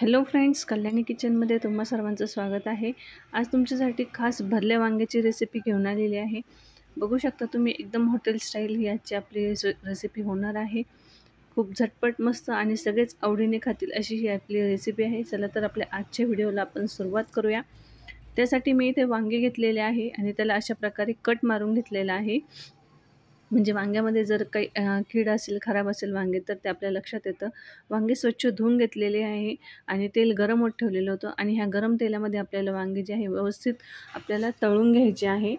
hello friends Kalyani किचनमध्ये तुम्हा सर्वांचं स्वागत आहे आज तुमच्यासाठी खास भरल्या वांग्याची रेसिपी घेऊन आलेली आहे बघू शकता तुम्ही एकदम हॉटेल स्टाईल याची आपली रेसिपी होणार आहे खूप झटपट मस्त आणि सगळेच आवडीने खातील अशी ही आपली रेसिपी आहे चला तर आपल्या आजच्या व्हिडिओला आपण सुरुवात करूया त्यासाठी मी इथे वांगे घेतलेले आहे आणि त्याला अशा प्रकारे कट मारून घेतलेला आहे म्हणजे वांग्यामध्ये जर काही कीड असेल खराब असेल वांगे तर ते आपल्या लक्षात येतं वांगे स्वच्छ धुवून घेतलेले आहे आणि तेल गरम होत ठेवलेलं होतं आणि ह्या गरम तेलामध्ये आपल्याला वांगे जे आहे व्यवस्थित आपल्याला तळून घ्यायचे आहे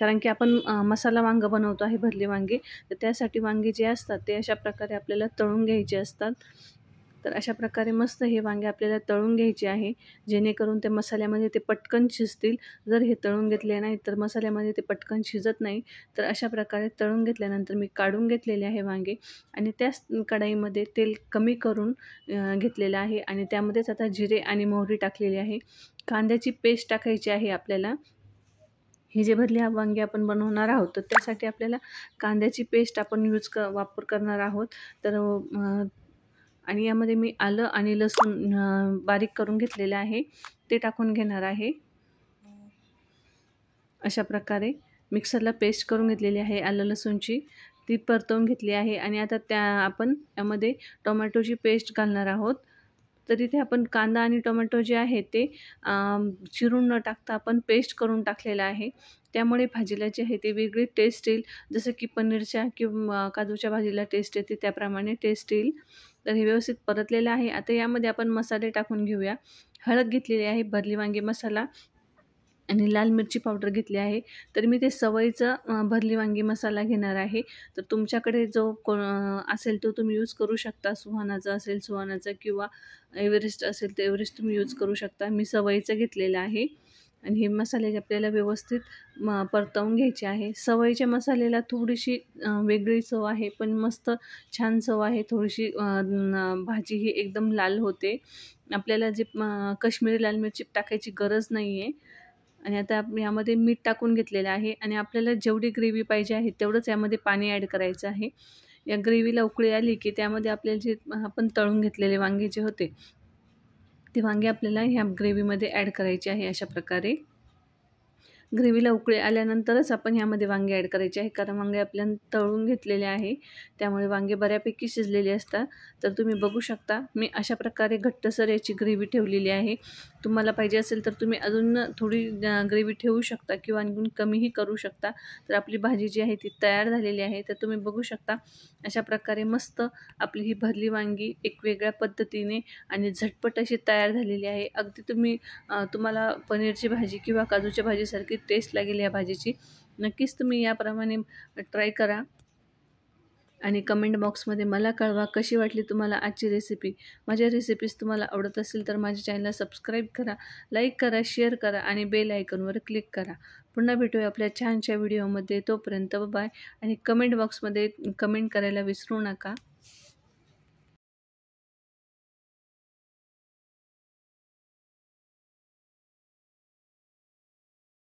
कारण की आपण मसाला वांगं बनवतो आहे भरले वांगे तर त्यासाठी वांगे जे असतात ते अशा प्रकारे आपल्याला तळून घ्यायचे असतात तर अशा प्रकारे मस्त हे वांगे आपल्याला तळून घ्यायचे आहे जेणेकरून ते मसाल्यामध्ये ते पटकन शिजतील जर हे तळून घेतले नाही तर मसाल्यामध्ये ते पटकन शिजत नाही तर अशा प्रकारे तळून घेतल्यानंतर मी काढून घेतलेले आहे वांगे आणि त्याच कढाईमध्ये तेल कमी करून घेतलेलं आहे आणि त्यामध्येच आता जिरे आणि मोहरी टाकलेली आहे कांद्याची पेस्ट टाकायची आहे आपल्याला हे जे भरले वांगे आपण बनवणार आहोत तर त्यासाठी आपल्याला कांद्याची पेस्ट आपण यूज क वापर करणार आहोत तर आणि यामध्ये मी आलं आणि लसूण बारीक करून घेतलेलं आहे ते टाकून घेणार आहे अशा प्रकारे मिक्सरला पेस्ट करून घेतलेली आहे आलं लसूणची ती परतवून घेतली आहे आणि आता त्या आपण यामध्ये टोमॅटोची पेस्ट घालणार आहोत तर इथे आपण कांदा आणि टोमॅटो जे आहे ते चिरून न टाकता आपण पेस्ट करून टाकलेलं आहे त्यामुळे भाजीला जे आहे ते वेगळी टेस्ट येईल जसं की पनीरच्या किंवा काजूच्या भाजीला टेस्ट येते त्याप्रमाणे टेस्ट येईल तर हे व्यवस्थित परतलेलं आहे आता यामध्ये आपण मसाले टाकून घेऊया हळद घेतलेली आहे भरली वांगी मसाला आणि लाल मिरची पावडर घेतली आहे तर मी ते सवयीचं भरली वांगी मसाला घेणार आहे तर तुमच्याकडे जो को असेल तो तुम्ही यूज करू शकता सुहानाचा असेल सुहानाचा किंवा एव्हरेस्ट असेल तर एव्हरेस्ट तुम्ही यूज करू शकता मी सवयीचं घेतलेलं आहे आणि हे मसाले आपल्याला व्यवस्थित म परतवून घ्यायचे आहे सवयीच्या मसाल्याला थोडीशी वेगळी चव आहे पण मस्त छान चव आहे थोडीशी भाजी ही एकदम लाल होते आपल्याला जे काश्मीरी लाल मिरची टाकायची गरज नाही आहे आणि आता यामध्ये मीठ टाकून घेतलेलं आहे आणि आपल्याला जेवढी ग्रेव्ही पाहिजे आहे तेवढंच यामध्ये पाणी ॲड करायचं आहे या ग्रेव्हीला उकळी आली की त्यामध्ये आपल्याला जे आपण तळून घेतलेले वांगे जे होते ते वांगे आपल्याला ह्या ग्रेव्हीमध्ये ॲड करायचे आहे अशा प्रकारे ग्रेव्हीला उकळे आल्यानंतरच आपण ह्यामध्ये वांगे ॲड करायचे आहे कारण वांगे आपल्या तळून घेतलेले आहे त्यामुळे वांगे बऱ्यापैकी शिजलेले असतात तर तुम्ही बघू शकता मी अशा प्रकारे घट्टसर याची ग्रेव्ही ठेवलेली आहे तुम्हाला पाहिजे असेल तर तुम्ही अजून थोडी ग्रेव्ही ठेवू शकता किंवा अजून कमीही करू शकता तर आपली भाजी जी आहे ती तयार झालेली आहे तर तुम्ही बघू शकता अशा प्रकारे मस्त आपली ही भरली वांगी एक वेगळ्या पद्धतीने आणि झटपट अशी तयार झालेली आहे अगदी तुम्ही तुम्हाला पनीरची भाजी किंवा काजूच्या भाजीसारखी टेस्ट लागेल या भाजीची नक्कीच तुम्ही याप्रमाणे ट्राय करा आणि कमेंट बॉक्समध्ये मला कळवा कशी वाटली तुम्हाला आजची रेसिपी माझ्या रेसिपीज तुम्हाला आवडत असेल तर माझ्या चॅनलला सबस्क्राईब करा लाईक करा शेअर करा आणि बेल आयकॉनवर क्लिक करा पुन्हा भेटूया आपल्या छानच्या व्हिडिओमध्ये तोपर्यंत बाय आणि कमेंट बॉक्समध्ये कमेंट करायला विसरू नका